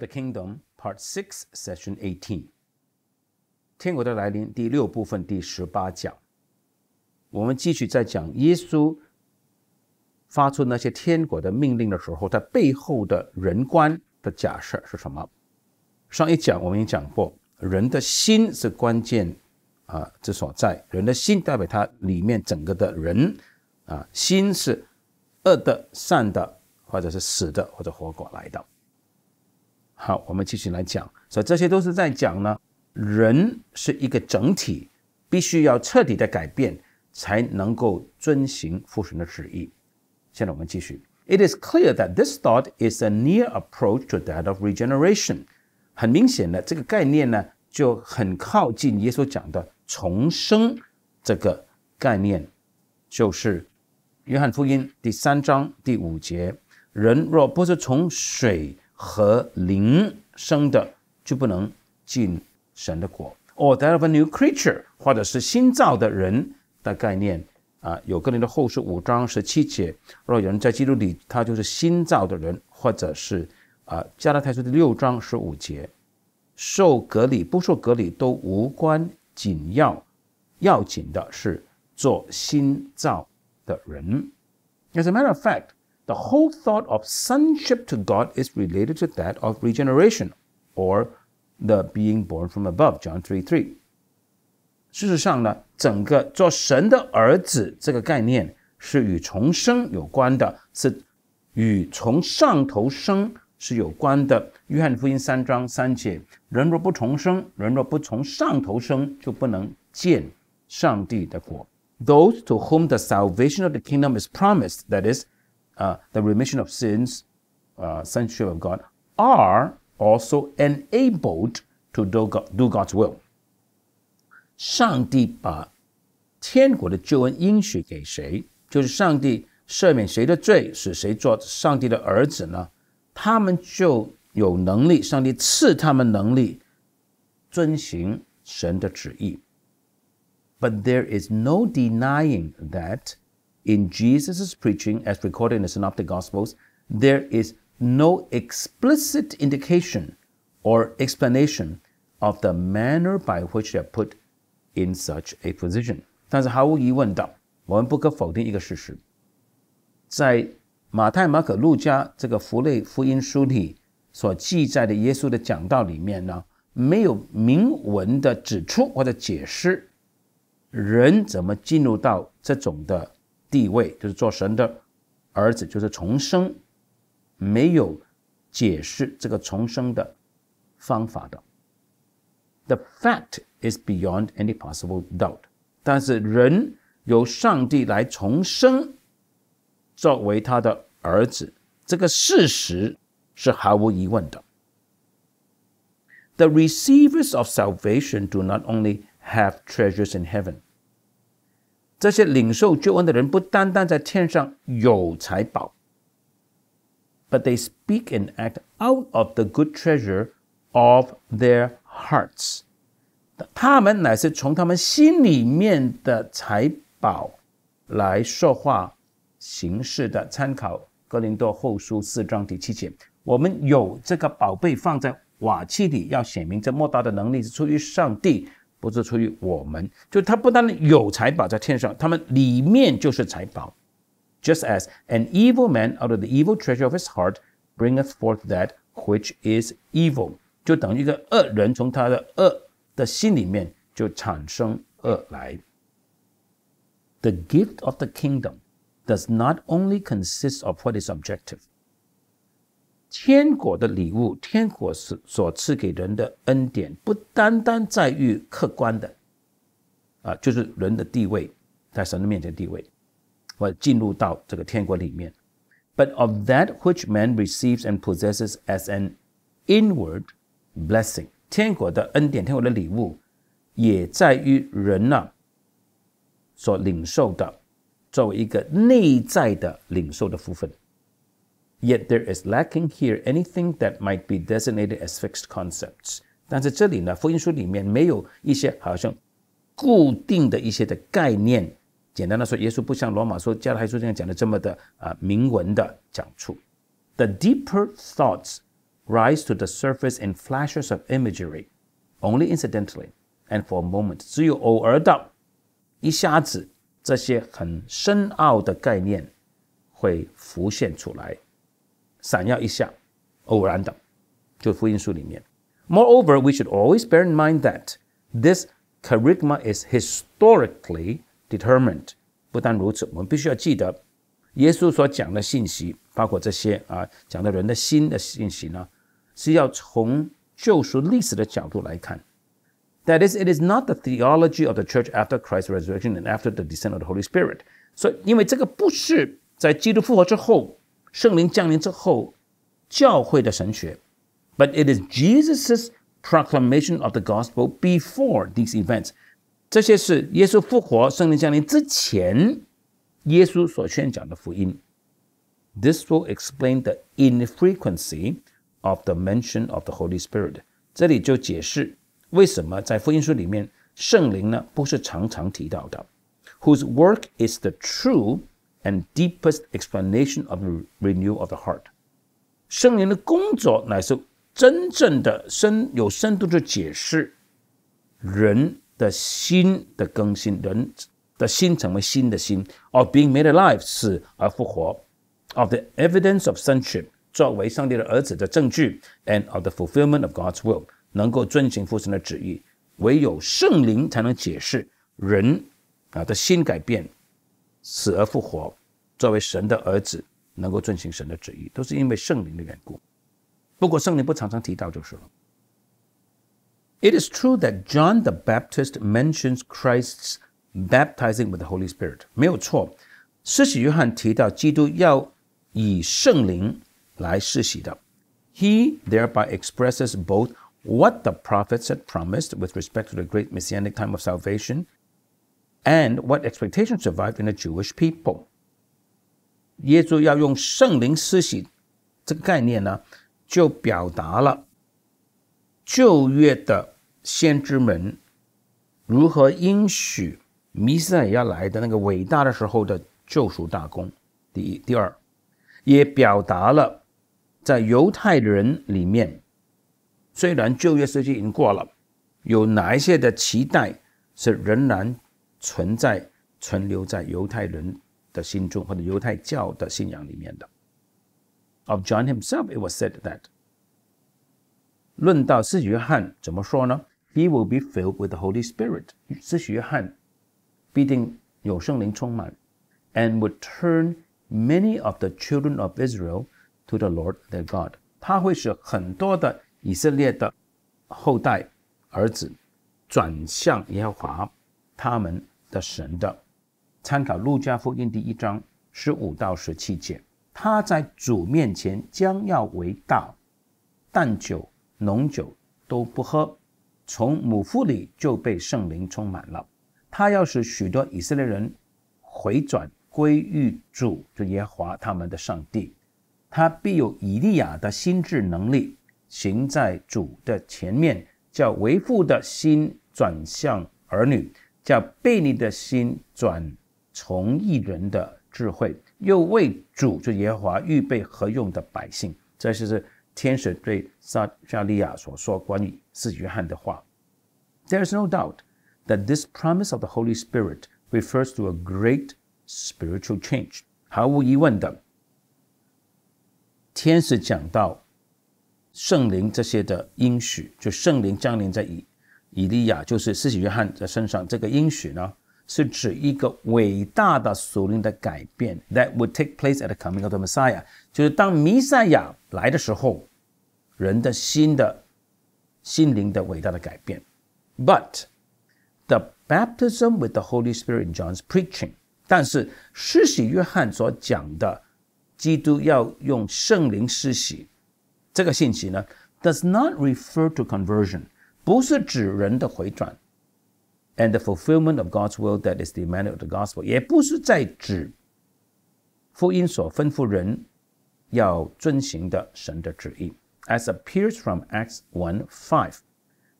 The Kingdom Part Six, Session Eighteen。天国的来临第六部分第十八讲，我们继续在讲耶稣发出那些天国的命令的时候，他背后的人观的假设是什么？上一讲我们也讲过，人的心是关键啊，之所在。人的心代表他里面整个的人啊，心是恶的、善的，或者是死的，或者活过来的。好，我们继续来讲。所以这些都是在讲呢，人是一个整体，必须要彻底的改变，才能够遵行父神的旨意。现在我们继续。It is clear that this thought is a near approach to that of regeneration。很明显的，这个概念呢就很靠近耶稣讲的重生这个概念，就是约翰福音第三章第五节：人若不是从水。和灵生的就不能进神的国。Or that of a new creature，或者是新造的人的概念啊。有个人的后书五章十七节，若有人在基督里，他就是新造的人，或者是啊加拉太书六章十五节，受隔离不受隔离都无关紧要，要紧的是做新造的人。As a matter of fact. The whole thought of sonship to God is related to that of regeneration or the being born from above, John 3 3。事实上呢，整个做神的儿子这个概念是与重生有关的，是与从上头生是有关的。约翰福音三章三节：人若不重生，人若不从上头生，就不能见上帝的国。Those to whom the salvation of the kingdom is promised, that is, uh, the remission of sins, uh, sonship of God, are also enabled to do, God, do God's will。上帝把天国的救恩应许给谁，就是上帝赦免谁的罪，使谁做上帝的儿子呢？他们就有能力，上帝赐他们能力，遵行神的旨意。But there is no denying that in Jesus' preaching, as recorded in the Synoptic Gospels, there is no explicit indication or explanation of the manner by which they're put in such a position。但是毫无疑问的，我们不可否定一个事实，在马太、马可、路加这个福类福音书里所记载的耶稣的讲道里面呢，没有明文的指出或者解释人怎么进入到这种的地位，就是做神的儿子，就是重生，没有解释这个重生的方法的。The fact is beyond any possible doubt。但是人由上帝来重生，作为他的儿子，这个事实是毫无疑问的。The receivers of salvation do not only have treasures in heaven。这些领受救恩的人不单单在天上有财宝，but they speak and act out of the good treasure of their hearts。他们乃是从他们心里面的财宝来说话、行事的。参考《哥林多后书》四章第七节。我们有这个宝贝放在瓦器里，要显明这莫大的能力是出于上帝。不是出于我们，就他不但有财宝在天上，他们里面就是财宝。Just as an evil man out of the evil treasure of his heart bringeth forth that which is evil，就等于一个恶人从他的恶的心里面就产生恶来。The gift of the kingdom does not only consist of what is objective, 天国的礼物，天国所所赐给人的恩典，不单单在于客观的，啊，就是人的地位，在神的面前地位，或进入到这个天国里面。But of that which man receives and possesses as an inward blessing，天国的恩典，天国的礼物，也在于人呢所领受的，作为一个内在的领受的福分。Yet there is lacking here anything that might be designated as fixed concepts。但是这里呢，福音书里面没有一些好像固定的一些的概念。简单的说，耶稣不像罗马书、加拉太书这样讲的这么的啊明文的讲出。The deeper thoughts rise to the surface in flashes of imagery, only incidentally and for a moment, moment。只有偶尔的，一下子这些很深奥的概念会浮现出来。闪耀一下，偶然的，就福音书里面。Moreover, we should always bear in mind that this charisma is historically determined. determined。不但如此，我们必须要记得，耶稣所讲的信息，包括这些啊讲的人的心的信息呢，是要从救赎历史的角度来看。That is, it is not the theology of the church after Christ's resurrection and after the descent of the Holy Spirit. 所以，因为这个不是在基督复活之后圣灵降临之后教会的神学，but it is Jesus's proclamation of the gospel before these events。这些是耶稣复活、圣灵降临之前，耶稣所宣讲的福音。This will explain the infrequency of the mention of the Holy Spirit。这里就解释为什么在福音书里面圣灵呢不是常常提到的，whose work is the true and deepest explanation of the renewal of the heart。圣灵的工作乃是真正的深有深度的解释人的心的更新，人的心成为新的心，of being made alive 死而复活，of the evidence of sonship 作为上帝的儿子的证据，and of the fulfillment of God's will 能够遵行父神的旨意，唯有圣灵才能解释人啊的心改变。死而复活，作为神的儿子，能够遵行神的旨意，都是因为圣灵的缘故。不过圣灵不常常提到就是了。It is true that John the Baptist mentions Christ's baptizing with the Holy Spirit。没有错，施洗约翰提到基督要以圣灵来施洗的。He thereby expresses both what the prophets had promised with respect to the great messianic time of salvation And what expectation survived in the Jewish people? 耶稣要用圣灵施洗这个概念呢，就表达了旧约的先知们如何应许弥赛亚来的那个伟大的时候的救赎大功。第一、第二，也表达了在犹太人里面，虽然旧约时期已经过了，有哪一些的期待是仍然。存在、存留在犹太人的心中或者犹太教的信仰里面的。Of John himself, it was said that. 论到施洗约翰怎么说呢？He will be filled with the Holy Spirit. 施洗约翰必定有圣灵充满，and would turn many of the children of Israel to the Lord their God. 他会使很多的以色列的后代、儿子转向耶和华他们的神的参考路加福音第一章十五到十七节，他在主面前将要为道，但酒浓酒都不喝，从母腹里就被圣灵充满了。他要使许多以色列人回转归于主，就耶和华他们的上帝。他必有以利亚的心智能力，行在主的前面，叫为父的心转向儿女。叫被你的心转从一人的智慧，又为主就耶和华预备何用的百姓。这就是天使对撒加利亚所说关于是约翰的话。There is no doubt that this promise of the Holy Spirit refers to a great spiritual change。毫无疑问的，天使讲到圣灵这些的应许，就圣灵降临在以。以利亚就是施洗约翰的身上这个应许呢，是指一个伟大的属灵的改变，that would take place at the coming of the Messiah，就是当弥赛亚来的时候，人的心的心灵的伟大的改变。But the baptism with the Holy Spirit in John's preaching，但是施洗约翰所讲的基督要用圣灵施洗这个信息呢，does not refer to conversion。不是指人的回转，and the fulfillment of God's will that is the manner of the gospel，也不是在指福音所吩咐人要遵行的神的旨意，as appears from Acts one five。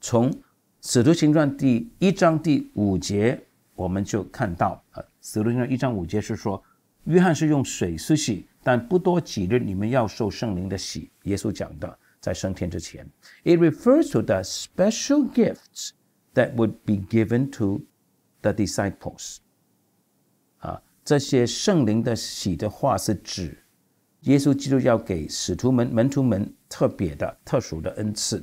从《使徒行传》第一章第五节，我们就看到啊，《使徒行传》一章五节是说，约翰是用水施洗，但不多几日，你们要受圣灵的洗。耶稣讲的。在升天之前。It refers to the special gifts that would be given to the disciples。啊，这些圣灵的喜的话是指耶稣基督要给使徒们、门徒们特别的、特殊的恩赐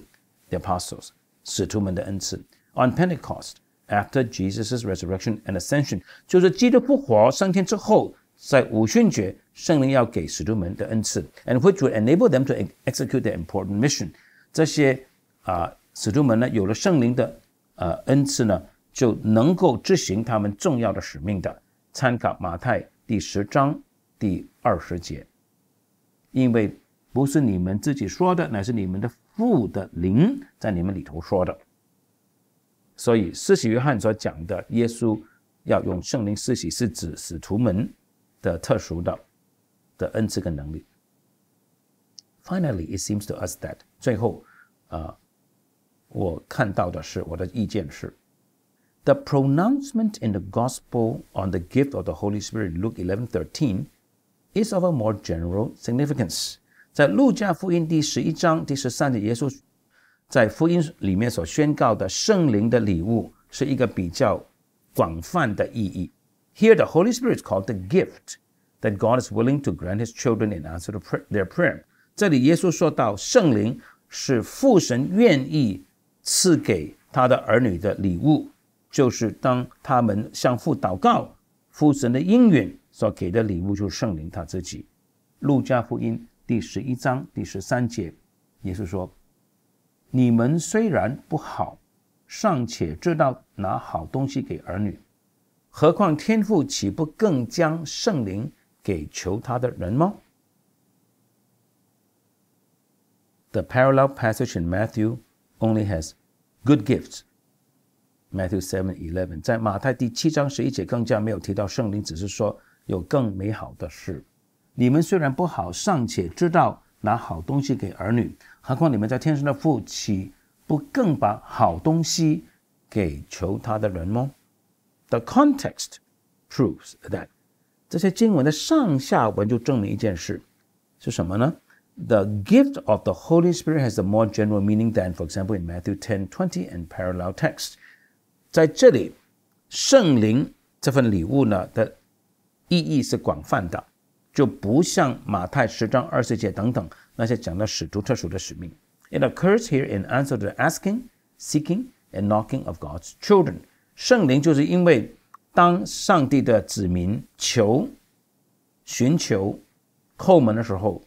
，the uh, apostles，使徒们的恩赐。On Pentecost, after Jesus' resurrection and ascension，就是基督复活升天之后，在五旬节，圣灵要给使徒们的恩赐，and which w i l l enable them to execute t h e i m p o r t a n t mission。这些啊，使徒们呢，有了圣灵的呃恩赐呢，就能够执行他们重要的使命的。参考马太第十章第二十节，因为不是你们自己说的，乃是你们的父的灵在你们里头说的。所以，四洗约翰所讲的耶稣要用圣灵四洗，是指使徒们。的特殊的的恩赐跟能力。Finally, it seems to us that 最后呃，我看到的是我的意见是，the pronouncement in the gospel on the gift of the Holy Spirit l o Luke eleven thirteen is of a more general significance。在路加福音第十一章第十三节，耶稣在福音里面所宣告的圣灵的礼物是一个比较广泛的意义。Here, the Holy Spirit is called the gift that God is willing to grant His children in answer to their prayer. 这里耶稣说到，圣灵是父神愿意赐给他的儿女的礼物，就是当他们向父祷告，父神的应允所给的礼物就是圣灵他自己。路加福音第十一章第十三节，耶稣说：“你们虽然不好，尚且知道拿好东西给儿女。”何况天父岂不更将圣灵给求他的人吗？The parallel passage in Matthew only has good gifts. Matthew seven eleven 在马太第七章十一节更加没有提到圣灵，只是说有更美好的事。你们虽然不好，尚且知道拿好东西给儿女，何况你们在天上的父亲不更把好东西给求他的人吗？The context proves that the gift of the Holy Spirit has a more general meaning than, for example, in Matthew 10:20 and parallel text。在这里，圣灵这份礼物呢的意义是广泛的，就不像马太十章二十节等等那些讲到使徒特殊的使命。It occurs here in answer to the asking, seeking, and knocking of God's children. 圣灵就是因为当上帝的子民求、寻求、叩门的时候，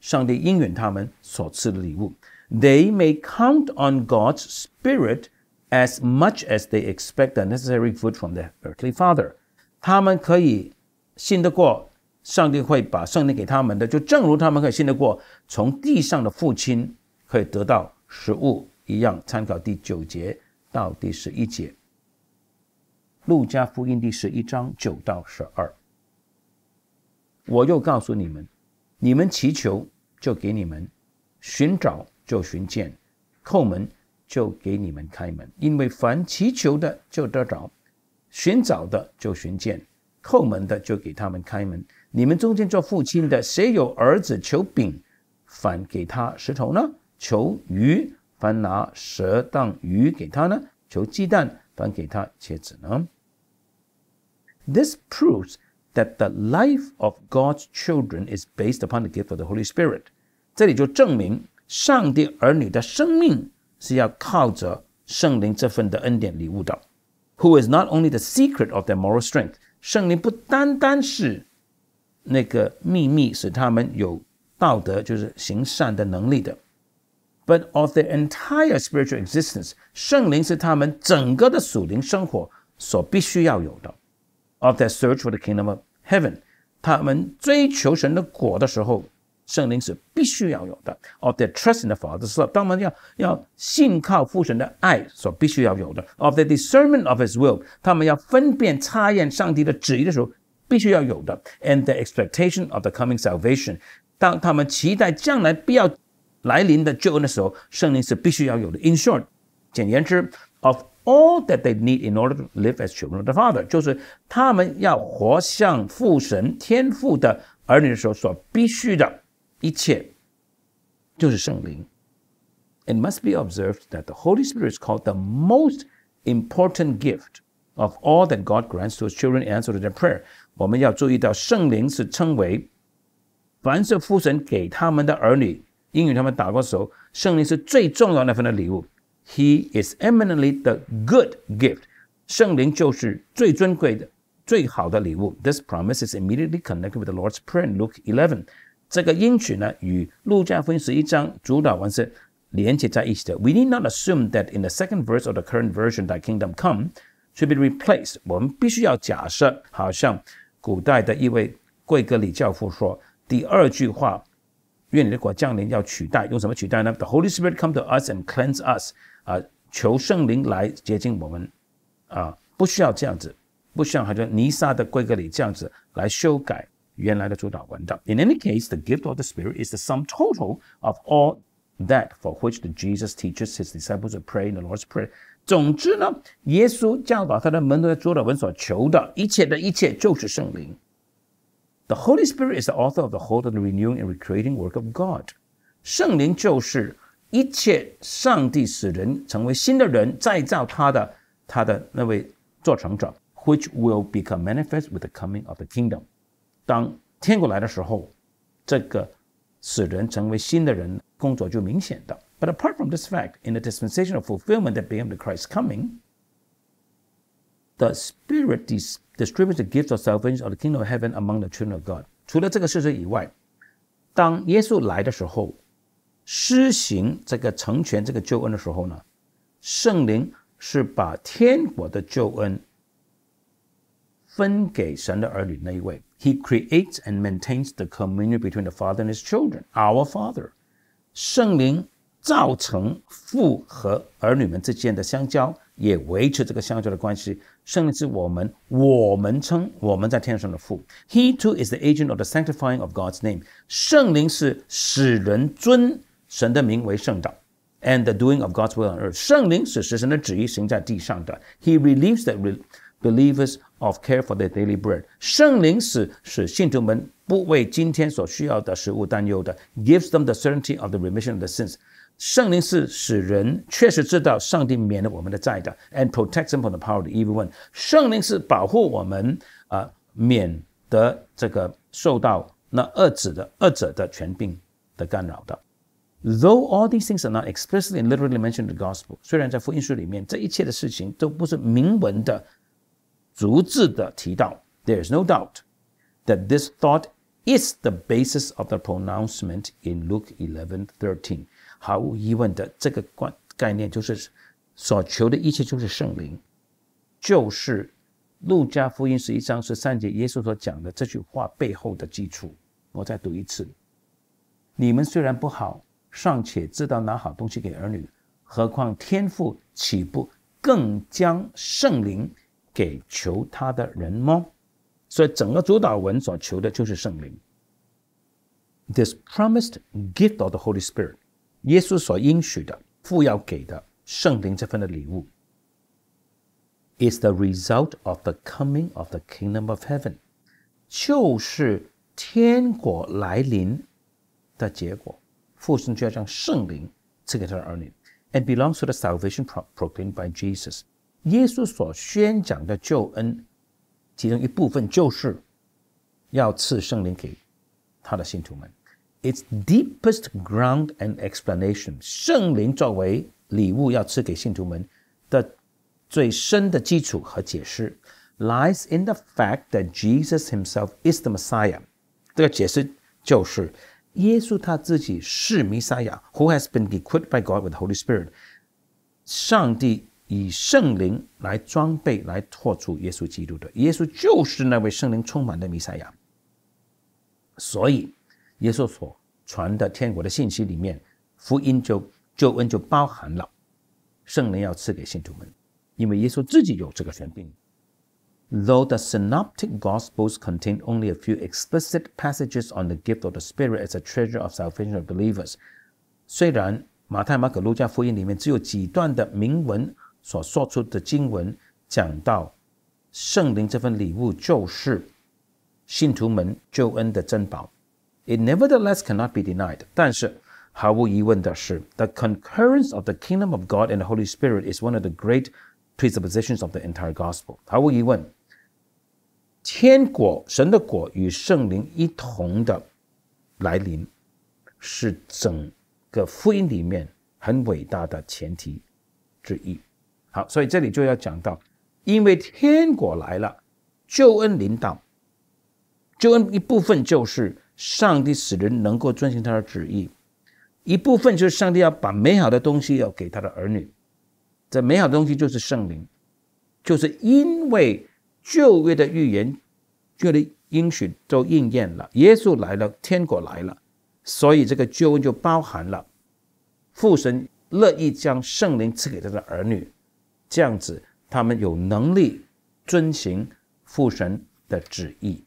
上帝应允他们所赐的礼物。They may count on God's Spirit as much as they expect the necessary food from their earthly father。他们可以信得过上帝会把圣灵给他们的，就正如他们可以信得过从地上的父亲可以得到食物一样。参考第九节到第十一节。路加福音第十一章九到十二。我又告诉你们，你们祈求，就给你们；寻找，就寻见；叩门，就给你们开门。因为凡祈求的，就得找；寻找的，就寻见；叩门的，就给他们开门。你们中间做父亲的，谁有儿子求饼，反给他石头呢？求鱼，反拿蛇当鱼给他呢？求鸡蛋，反给他茄子呢？This proves that the life of God's children is based upon the gift of the Holy Spirit. Spirit。这里就证明上帝儿女的生命是要靠着圣灵这份的恩典礼物的。Who is not only the secret of their moral strength？圣灵不单单是那个秘密，使他们有道德，就是行善的能力的。But of their entire spiritual existence，圣灵是他们整个的属灵生活所必须要有的。of that search for the kingdom of heaven。他们追求神的果的时候，圣灵是必须要有的。Of their trust in the father's 是他们要要信靠父神的爱所必须要有的。Of the discernment of His will，他们要分辨查验上帝的旨意的时候必须要有的。And the expectation of the coming salvation，当他们期待将来必要来临的救恩的时候，圣灵是必须要有的。In short，简言之，of All that they need in order to live as children of the Father，就是他们要活像父神天父的儿女的时候所必须的一切，就是圣灵。It must be observed that the Holy Spirit is called the most important gift of all that God grants to His children a n s w e r to their prayer。我们要注意到圣灵是称为，凡是父神给他们的儿女，因为他们打过手，圣灵是最重要那份的礼物。He is eminently the good gift. 圣灵就是最尊贵的、最好的礼物。This promise is immediately connected with the Lord's Prayer in Luke 11。这个应许呢，与路加福音十一章主导文是连接在一起的。We need not assume that in the second verse of the current version, that kingdom come" should be replaced。我们必须要假设，好像古代的一位贵格里教父说，第二句话愿你的果降临，要取代，用什么取代呢？The Holy Spirit come to us and cleanse us。啊，求圣灵来洁净我们。啊，不需要这样子，不需要好像尼撒的规格里这样子来修改原来的主导文章。In any case, the gift of the Spirit is the sum total of all that for which the Jesus teaches His disciples to pray in the Lord's Prayer。总之呢，耶稣教导他的门徒在主导文所求的一切的一切，就是圣灵。The Holy Spirit is the author of the whole and the renewing and recreating work of God. 圣灵就是一切上帝使人成为新的人，再造他的他的那位做成者，which will become manifest with the coming of the kingdom。当天国来的时候，这个使人成为新的人工作就明显的。But apart from this fact, in the dispensation of fulfillment that became the Christ's coming, the Spirit distributes the gifts of salvation of the kingdom of heaven among the children of God。除了这个事实以外，当耶稣来的时候，施行这个成全这个救恩的时候呢，圣灵是把天国的救恩分给神的儿女那一位。He creates and maintains the communion between the Father and His children, our Father。圣灵造成父和儿女们之间的相交，也维持这个相交的关系，甚至我们，我们称我们在天上的父。He too is the agent of the sanctifying of God's name. 圣灵是使人尊神的名为圣的。And the doing of God's will on earth。圣灵是使神的旨意行在地上的。He relieves the believers of care for their daily bread。圣灵使使信徒们不为今天所需要的食物担忧的。Gives them the certainty of the remission of the sins。圣灵是使人确实知道上帝免了我们的债的，and protects them from the power of the evil one。圣灵是保护我们啊、呃，免得这个受到那二者的二者的权柄的干扰的。Though all these things are not explicitly and literally mentioned in the gospel，虽然在福音书里面这一切的事情都不是明文的、逐字的提到，there is no doubt that this thought is the basis of the pronouncement in Luke 11:13。毫无疑问的，这个观概念就是所求的一切就是圣灵，就是路加福音十一章十三节耶稣所讲的这句话背后的基础。我再读一次：你们虽然不好，尚且知道拿好东西给儿女，何况天父岂不更将圣灵给求他的人吗？所以整个主导文所求的就是圣灵。This promised gift of the Holy Spirit. 耶稣所应许的、父要给的圣灵这份的礼物，is the result of the coming of the kingdom of heaven，就是天国来临的结果，父亲就要将圣灵赐给他的儿女，and belongs to the salvation proclaimed by Jesus。耶稣所宣讲的救恩，其中一部分就是要赐圣灵给他的信徒们。its deepest ground and explanation。圣灵作为礼物要赐给信徒们的最深的基础和解释，lies in the fact that Jesus Himself is the Messiah。这个解释就是耶稣他自己是弥赛亚，who has been equipped by God with the Holy Spirit。上帝以圣灵来装备、来托住耶稣基督的，耶稣就是那位圣灵充满的弥赛亚。所以。耶稣所传的天国的信息里面，福音就救恩就包含了圣灵要赐给信徒们，因为耶稣自己有这个权柄。Though the synoptic gospels contain only a few explicit passages on the gift of the Spirit as a treasure of salvation believers，虽然马太、马可、路加福音里面只有几段的铭文所说出的经文讲到圣灵这份礼物就是信徒们救恩的珍宝。It nevertheless cannot be denied。但是，毫无疑问的是，the concurrence of the kingdom of God and the Holy Spirit is one of the great presuppositions of the entire gospel。毫无疑问，天国神的果与圣灵一同的来临，是整个福音里面很伟大的前提之一。好，所以这里就要讲到，因为天国来了，救恩临到，救恩一部分就是。上帝使人能够遵循他的旨意，一部分就是上帝要把美好的东西要给他的儿女，这美好的东西就是圣灵，就是因为旧约的预言，旧的应许都应验了，耶稣来了，天国来了，所以这个旧恩就包含了父神乐意将圣灵赐给他的儿女，这样子他们有能力遵循父神的旨意，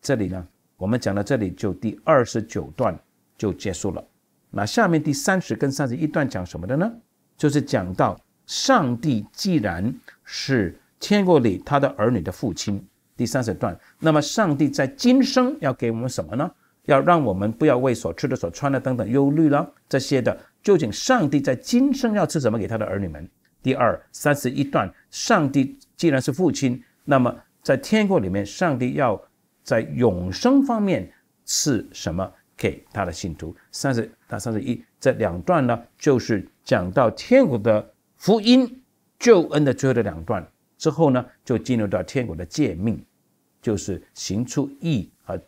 这里呢。我们讲到这里，就第二十九段就结束了。那下面第三十跟三十一段讲什么的呢？就是讲到上帝既然是天国里他的儿女的父亲，第三十段，那么上帝在今生要给我们什么呢？要让我们不要为所吃的、所穿的等等忧虑了这些的。究竟上帝在今生要吃什么给他的儿女们？第二三十一段，上帝既然是父亲，那么在天国里面，上帝要。在永生方面赐什么给他的信徒？三十到三十一这两段呢，就是讲到天国的福音救恩的最后的两段之后呢，就进入到天国的诫命，就是行出义和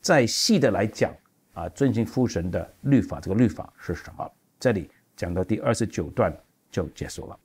再细的来讲啊，遵循父神的律法。这个律法是什么？这里讲到第二十九段就结束了。